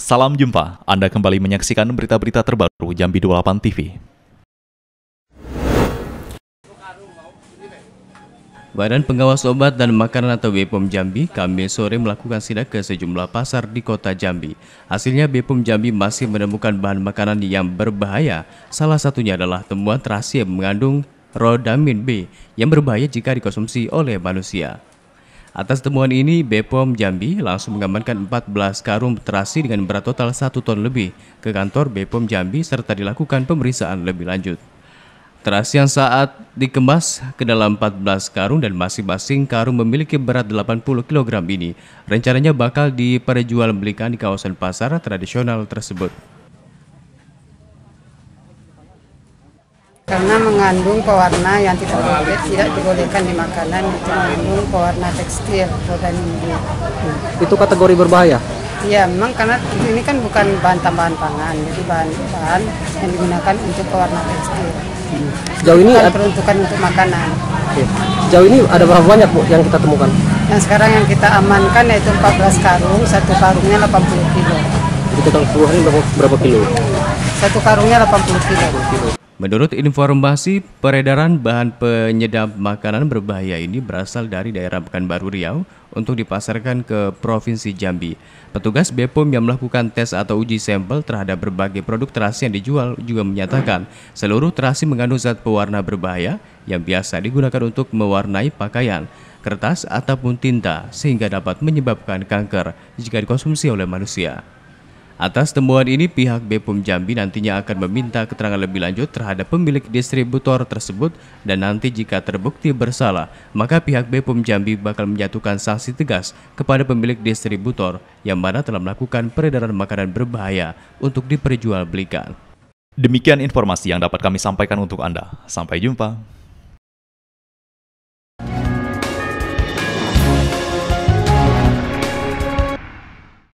Salam jumpa, Anda kembali menyaksikan berita-berita terbaru Jambi 28 TV. Badan Pengawas Obat dan Makanan atau BPOM Jambi Kamis sore melakukan sidak ke sejumlah pasar di kota Jambi. Hasilnya BPOM Jambi masih menemukan bahan makanan yang berbahaya. Salah satunya adalah temuan terasi yang mengandung rodamin B yang berbahaya jika dikonsumsi oleh manusia. Atas temuan ini, Bepom Jambi langsung mengamankan 14 karung terasi dengan berat total 1 ton lebih ke kantor Bepom Jambi serta dilakukan pemeriksaan lebih lanjut. Terasi yang saat dikemas ke dalam 14 karung dan masing-masing karung memiliki berat 80 kg ini rencananya bakal diperjualbelikan di kawasan pasar tradisional tersebut. mengandung pewarna yang tidak boleh tidak dibolehkan di makanan itu mengandung pewarna tekstil roda minggu. Hmm. Itu kategori berbahaya? Iya, memang karena ini kan bukan bahan tambahan pangan, jadi bahan-bahan yang digunakan untuk pewarna tekstil. Hmm. jauh ini ada peruntukan untuk makanan. Oke. Jauh ini ada berapa banyak bu yang kita temukan? Yang sekarang yang kita amankan yaitu 14 karung, satu karungnya 80 kilo. Jadi total keseluruhan berapa, berapa kilo? Satu karungnya 80 kilo. 80 kilo. Menurut informasi, peredaran bahan penyedap makanan berbahaya ini berasal dari daerah Pekanbaru Riau untuk dipasarkan ke Provinsi Jambi. Petugas Bepom yang melakukan tes atau uji sampel terhadap berbagai produk terasi yang dijual juga menyatakan seluruh terasi mengandung zat pewarna berbahaya yang biasa digunakan untuk mewarnai pakaian, kertas ataupun tinta sehingga dapat menyebabkan kanker jika dikonsumsi oleh manusia. Atas temuan ini, pihak Bepom Jambi nantinya akan meminta keterangan lebih lanjut terhadap pemilik distributor tersebut dan nanti jika terbukti bersalah, maka pihak Bepom Jambi bakal menjatuhkan sanksi tegas kepada pemilik distributor yang mana telah melakukan peredaran makanan berbahaya untuk diperjualbelikan. Demikian informasi yang dapat kami sampaikan untuk Anda. Sampai jumpa.